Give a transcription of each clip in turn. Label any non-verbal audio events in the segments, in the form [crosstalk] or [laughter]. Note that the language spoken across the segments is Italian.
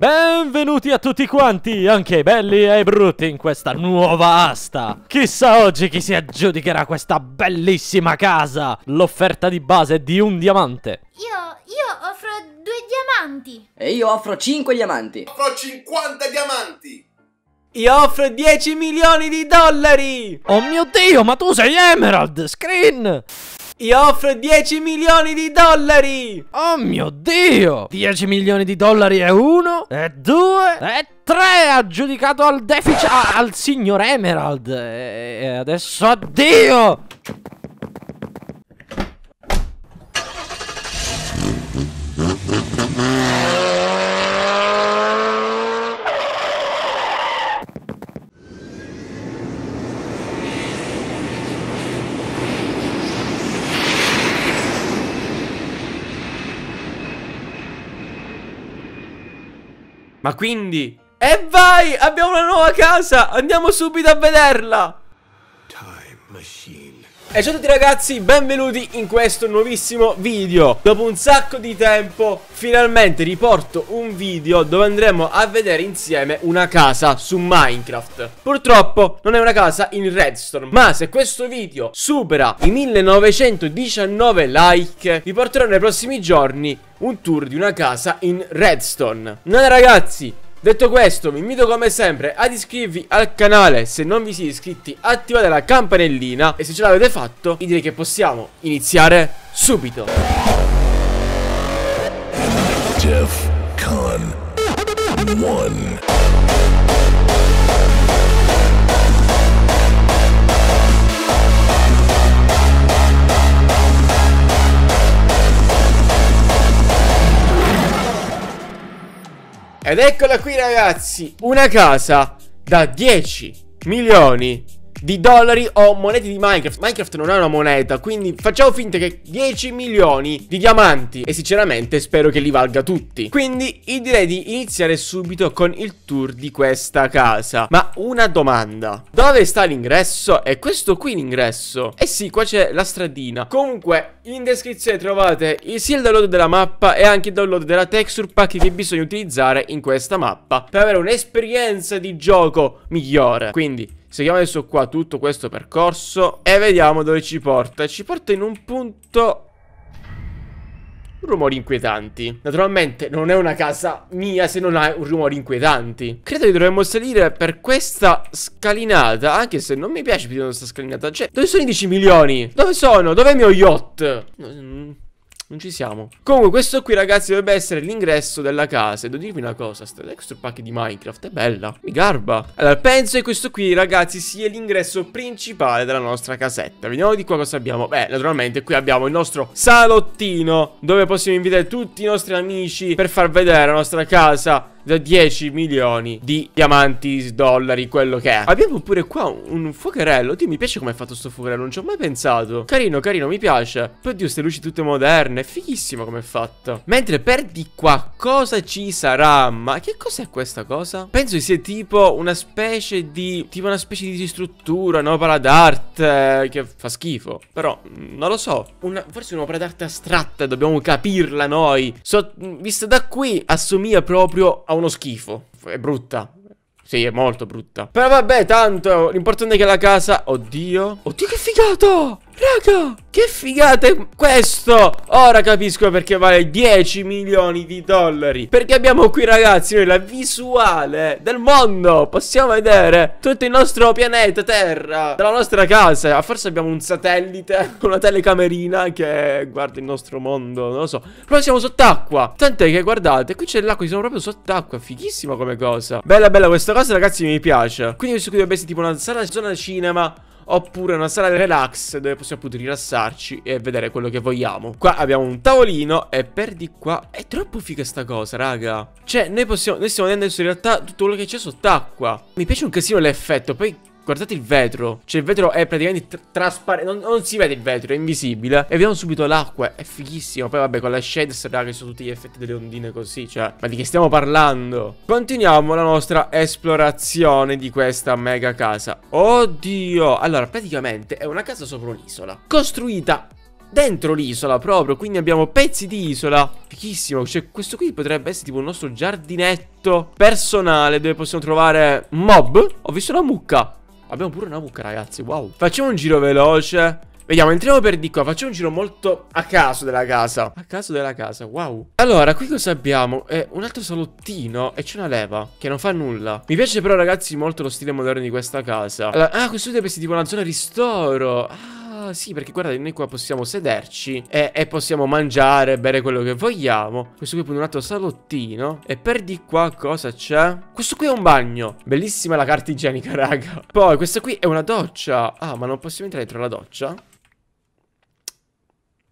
Benvenuti a tutti quanti, anche ai belli e ai brutti, in questa nuova asta. Chissà oggi chi si aggiudicherà questa bellissima casa. L'offerta di base è di un diamante. Io, io offro due diamanti. E io offro cinque diamanti. Offro 50 diamanti. Io offro 10 milioni di dollari. Oh mio Dio, ma tu sei Emerald, Screen. Io offro 10 milioni di dollari! Oh mio Dio! 10 milioni di dollari è uno, è due, è tre! Aggiudicato al deficit... al signor Emerald! E adesso addio! Ma quindi... E vai! Abbiamo una nuova casa! Andiamo subito a vederla! Time machine. E ciao a tutti ragazzi, benvenuti in questo nuovissimo video Dopo un sacco di tempo, finalmente riporto un video dove andremo a vedere insieme una casa su Minecraft Purtroppo non è una casa in redstone Ma se questo video supera i 1919 like Vi porterò nei prossimi giorni un tour di una casa in Redstone. Noi ragazzi, detto questo, vi invito come sempre ad iscrivervi al canale se non vi siete iscritti, attivate la campanellina e se ce l'avete fatto, vi direi che possiamo iniziare subito. Jeff Con 1 Ed eccola qui ragazzi, una casa da 10 milioni di dollari o monete di Minecraft. Minecraft non è una moneta, quindi facciamo finta che 10 milioni di diamanti. E sinceramente spero che li valga tutti. Quindi io direi di iniziare subito con il tour di questa casa. Ma una domanda. Dove sta l'ingresso? È questo qui l'ingresso? Eh sì, qua c'è la stradina. Comunque, in descrizione trovate sia il download della mappa e anche il download della texture pack che bisogna utilizzare in questa mappa. Per avere un'esperienza di gioco migliore. Quindi Seguiamo adesso qua tutto questo percorso e vediamo dove ci porta. Ci porta in un punto rumori inquietanti. Naturalmente non è una casa mia se non ha rumori inquietanti. Credo che dovremmo salire per questa scalinata, anche se non mi piace più di questa scalinata. Cioè, dove sono i 10 milioni? Dove sono? Dov'è il mio yacht? Mm. Non ci siamo Comunque questo qui ragazzi dovrebbe essere l'ingresso della casa E devo dirvi una cosa Sta extra pack di Minecraft è bella Mi garba Allora penso che questo qui ragazzi sia l'ingresso principale della nostra casetta Vediamo di qua cosa abbiamo Beh naturalmente qui abbiamo il nostro salottino Dove possiamo invitare tutti i nostri amici Per far vedere la nostra casa 10 milioni di diamanti, dollari, quello che è Abbiamo pure qua un fuocherello Dio, mi piace come è fatto sto fuocherello, non ci ho mai pensato Carino, carino, mi piace oddio, queste luci tutte moderne, è fighissimo come è fatto Mentre per di qua cosa ci sarà? Ma che cos'è questa cosa? Penso che sia tipo una specie di... Tipo una specie di struttura, un'opera d'arte eh, Che fa schifo Però, mm, non lo so una, Forse un'opera d'arte astratta, dobbiamo capirla noi so, mm, Vista da qui, assomiglia proprio a uno schifo. È brutta. Sì, è molto brutta. Però vabbè, tanto. L'importante è che la casa... Oddio. Oddio, che figata! Raga, che figata è questo? Ora capisco perché vale 10 milioni di dollari. Perché abbiamo qui, ragazzi, noi la visuale del mondo. Possiamo vedere tutto il nostro pianeta Terra, dalla nostra casa. Ah, forse abbiamo un satellite, [laughs] una telecamerina che guarda il nostro mondo. Non lo so. Però siamo sott'acqua. Tant'è che, guardate, qui c'è l'acqua, siamo proprio sott'acqua. Fighissima come cosa. Bella, bella questa cosa, ragazzi, mi piace. Quindi questo qui dovrebbe essere tipo una sala zona cinema oppure una sala relax dove possiamo appunto rilassarci e vedere quello che vogliamo. Qua abbiamo un tavolino e per di qua è troppo figa sta cosa, raga. Cioè, noi possiamo noi stiamo vedendo in realtà tutto quello che c'è sott'acqua. Mi piace un casino l'effetto, poi Guardate il vetro. Cioè, il vetro è praticamente tr trasparente. Non, non, si vede il vetro, è invisibile. E vediamo subito l'acqua. È fighissimo. Poi, vabbè, con la shades, raga, che sono tutti gli effetti delle ondine così. Cioè, ma di che stiamo parlando? Continuiamo la nostra esplorazione di questa mega casa. Oddio. Allora, praticamente è una casa sopra un'isola. Costruita dentro l'isola proprio, quindi abbiamo pezzi di isola. Fichissimo, cioè questo qui potrebbe essere tipo il nostro giardinetto personale dove possiamo trovare mob. Ho visto una mucca. Abbiamo pure una mucca, ragazzi, wow. Facciamo un giro veloce. Vediamo, entriamo per di qua. Facciamo un giro molto a caso della casa. A caso della casa, wow. Allora, qui cosa abbiamo? È un altro salottino e c'è una leva che non fa nulla. Mi piace però, ragazzi, molto lo stile moderno di questa casa. Allora, ah, questo deve essere tipo una zona ristoro. Ah. Ah, sì perché guardate noi qua possiamo sederci e, e possiamo mangiare, bere quello che vogliamo Questo qui è un altro salottino E per di qua cosa c'è? Questo qui è un bagno Bellissima la carta igienica raga Poi questa qui è una doccia Ah ma non possiamo entrare dentro la doccia?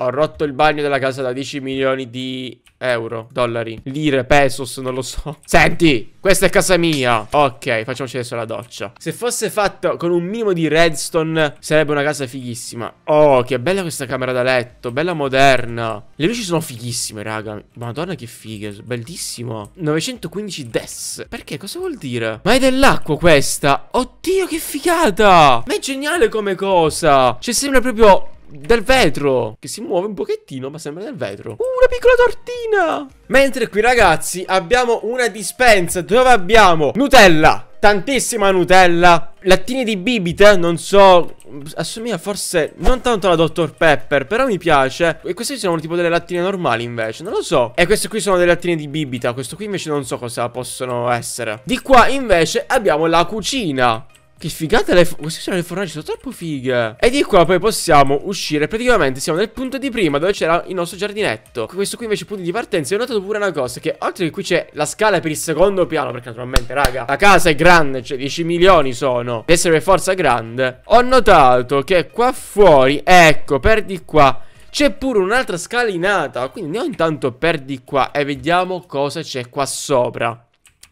Ho rotto il bagno della casa da 10 milioni di euro, dollari, lire, pesos, non lo so. [laughs] Senti, questa è casa mia. Ok, facciamoci adesso la doccia. Se fosse fatto con un minimo di redstone, sarebbe una casa fighissima. Oh, che bella questa camera da letto, bella moderna. Le luci sono fighissime, raga. Madonna che fighe, bellissimo. 915 des. Perché? Cosa vuol dire? Ma è dell'acqua questa. Oddio, che figata. Ma è geniale come cosa. Cioè, sembra proprio del vetro Che si muove un pochettino ma sembra del vetro uh, Una piccola tortina Mentre qui ragazzi abbiamo una dispensa dove abbiamo Nutella Tantissima Nutella Lattini di bibite, eh, non so Assomiglia forse non tanto alla Dr. Pepper Però mi piace E queste sono tipo delle lattine normali invece Non lo so E queste qui sono delle lattine di bibita Questo qui invece non so cosa possono essere Di qua invece abbiamo la cucina che figata le Queste sono le fornaci, sono troppo fighe E di qua poi possiamo uscire Praticamente siamo nel punto di prima dove c'era il nostro giardinetto Questo qui invece è il punto di partenza E ho notato pure una cosa Che oltre che qui c'è la scala per il secondo piano Perché naturalmente raga La casa è grande Cioè 10 milioni sono Deve essere per forza grande Ho notato che qua fuori Ecco per di qua c'è pure un'altra scalinata Quindi andiamo intanto per di qua E vediamo cosa c'è qua sopra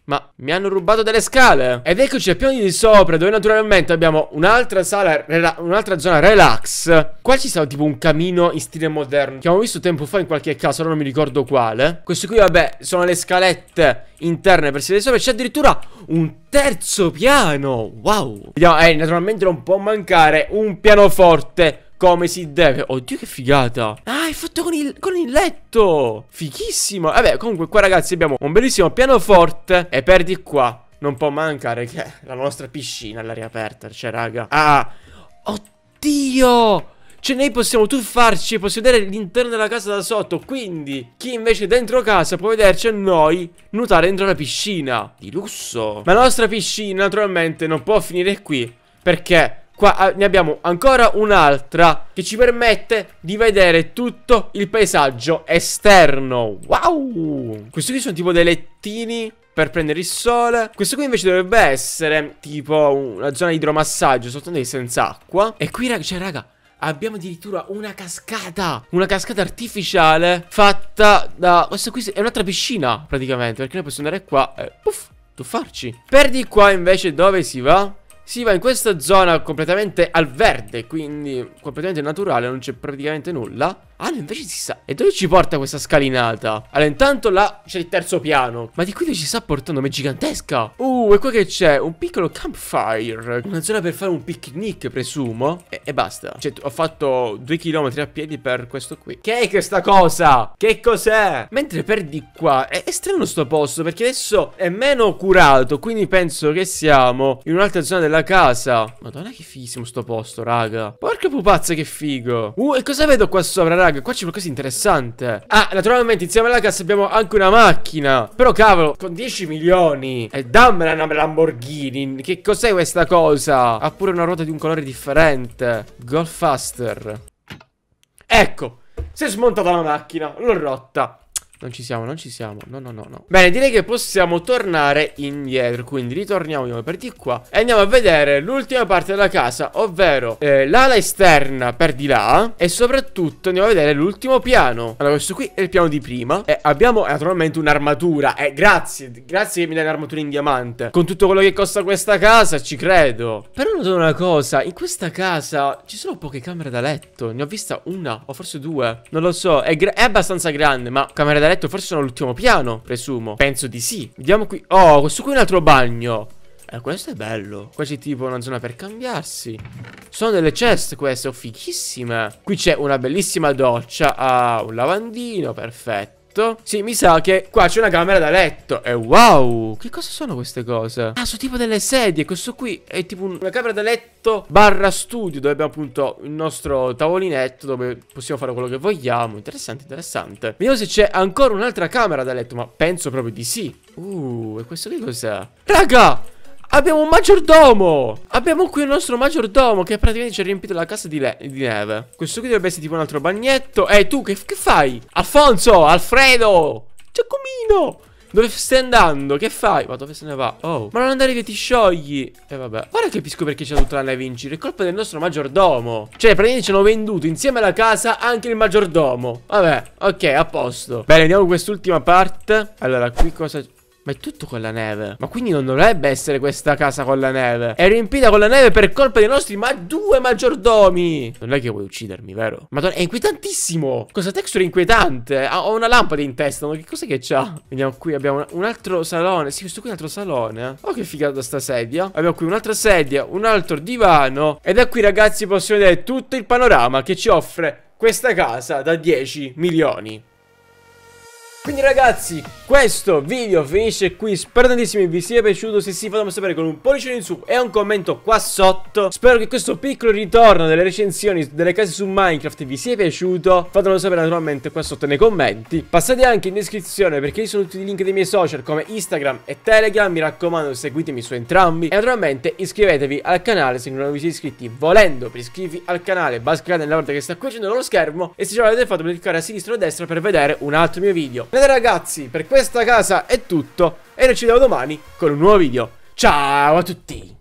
ma mi hanno rubato delle scale Ed eccoci a piani di sopra Dove naturalmente abbiamo un'altra sala Un'altra zona relax Qua ci sta tipo un camino in stile moderno Che abbiamo visto tempo fa in qualche caso Ora non mi ricordo quale Questo qui vabbè sono le scalette interne per sedere sopra C'è addirittura un terzo piano Wow Vediamo, eh naturalmente non può mancare un pianoforte come si deve Oddio che figata Ah è fatto con il, con il letto Fighissimo Vabbè comunque qua ragazzi abbiamo un bellissimo pianoforte E per di qua non può mancare che [laughs] la nostra piscina all'aria aperta Cioè raga Ah Oddio cioè noi possiamo tuffarci e possiamo vedere l'interno della casa da sotto Quindi chi invece è dentro casa può vederci a noi nuotare dentro la piscina Di lusso Ma la nostra piscina naturalmente non può finire qui Perché Qua ah, ne abbiamo ancora un'altra che ci permette di vedere tutto il paesaggio esterno. Wow! Questi qui sono tipo dei lettini per prendere il sole. Questo qui invece dovrebbe essere tipo una zona di idromassaggio, soltanto che senza acqua. E qui, raga, cioè, raga, abbiamo addirittura una cascata. Una cascata artificiale fatta da... Questa qui è un'altra piscina, praticamente, perché noi possiamo andare qua e... Puff, tuffarci. Per di qua, invece, dove si va? Si ma in questa zona completamente al verde, quindi completamente naturale, non c'è praticamente nulla. Ah no, invece si sa E dove ci porta questa scalinata? Allora, intanto là c'è il terzo piano Ma di qui dove ci sta portando? Ma è gigantesca Uh, e qua che c'è? Un piccolo campfire Una zona per fare un picnic, presumo E, e basta Cioè, ho fatto due chilometri a piedi per questo qui Che è questa cosa? Che cos'è? Mentre per di qua è, è strano sto posto Perché adesso è meno curato Quindi penso che siamo in un'altra zona della casa Madonna che fighissimo sto posto, raga Porca pupazza che figo Uh, e cosa vedo qua sopra, raga? raga Qua c'è qualcosa di interessante Ah naturalmente insieme alla cassa abbiamo anche una macchina Però cavolo con 10 milioni E eh, dammela una Lamborghini Che cos'è questa cosa? Ha pure una ruota di un colore differente Go faster Ecco si è smontata la macchina, l'ho rotta non ci siamo, non ci siamo No, no, no, no Bene, direi che possiamo tornare indietro Quindi ritorniamo io per di qua E andiamo a vedere l'ultima parte della casa Ovvero eh, l'ala esterna per di là E soprattutto andiamo a vedere l'ultimo piano Allora, questo qui è il piano di prima E abbiamo eh, naturalmente un'armatura E eh, grazie, grazie che mi dai un'armatura in diamante Con tutto quello che costa questa casa, ci credo Però noto una cosa In questa casa ci sono poche camere da letto Ne ho vista una o forse due Non lo so, è, è abbastanza grande Ma camere da letto letto forse sono all'ultimo piano, presumo. Penso di sì. Vediamo qui. Oh, questo qui è un altro bagno. Eh, questo è bello. Qua c'è tipo una zona per cambiarsi. Sono delle chest queste, oh, fighissime. Qui c'è una bellissima doccia. Ah, un lavandino, perfetto letto? Sì, mi sa che qua c'è una camera da letto. E wow, che cosa sono queste cose? Ah, sono tipo delle sedie. Questo qui è tipo una camera da letto barra studio dove abbiamo appunto il nostro tavolinetto dove possiamo fare quello che vogliamo. Interessante, interessante. Vediamo se c'è ancora un'altra camera da letto, ma penso proprio di sì. Uh, e questo che cos'è? Raga, Abbiamo un maggiordomo Abbiamo qui il nostro maggiordomo Che praticamente ci ha riempito la casa di, di, neve Questo qui dovrebbe essere tipo un altro bagnetto Ehi tu che, che fai? Alfonso, Alfredo Giacomino dove stai andando? Che fai? Ma dove se ne va? Oh, ma non andare che ti sciogli. E eh, vabbè. Ora capisco perché c'è tutta la neve in giro. È colpa del nostro maggiordomo. Cioè, praticamente ci hanno venduto insieme alla casa anche il maggiordomo. Vabbè, ok, a posto. Bene, andiamo con quest'ultima parte. Allora, qui cosa... Ma è tutto con la neve. Ma quindi non dovrebbe essere questa casa con la neve. È riempita con la neve per colpa dei nostri ma due maggiordomi. Non è che vuoi uccidermi, vero? Madonna, è inquietantissimo. Cosa texture è inquietante? ho una lampada in testa. Ma che cos'è che c'ha? Vediamo qui, abbiamo un altro salone. Sì, questo qui è un altro salone. Eh. Oh, che figata sta sedia. Abbiamo qui un'altra sedia, un altro divano. E da qui, ragazzi, possiamo vedere tutto il panorama che ci offre questa casa da 10 milioni. Quindi ragazzi, questo video finisce qui, spero tantissimo vi sia piaciuto, se sì fatemelo sapere con un pollice in su e un commento qua sotto Spero che questo piccolo ritorno delle recensioni delle case su Minecraft vi sia piaciuto, fatemelo sapere naturalmente qua sotto nei commenti Passate anche in descrizione perché ci sono tutti i link dei miei social come Instagram e Telegram, mi raccomando seguitemi su entrambi E naturalmente iscrivetevi al canale se non vi siete iscritti, volendo per iscrivervi al canale basta cliccare nella volta che sta qui accendendo lo schermo E se già l'avete fatto potete cliccare a sinistra o a destra per vedere un altro mio video Bene ragazzi, per questa casa è tutto e noi ci vediamo domani con un nuovo video. Ciao a tutti!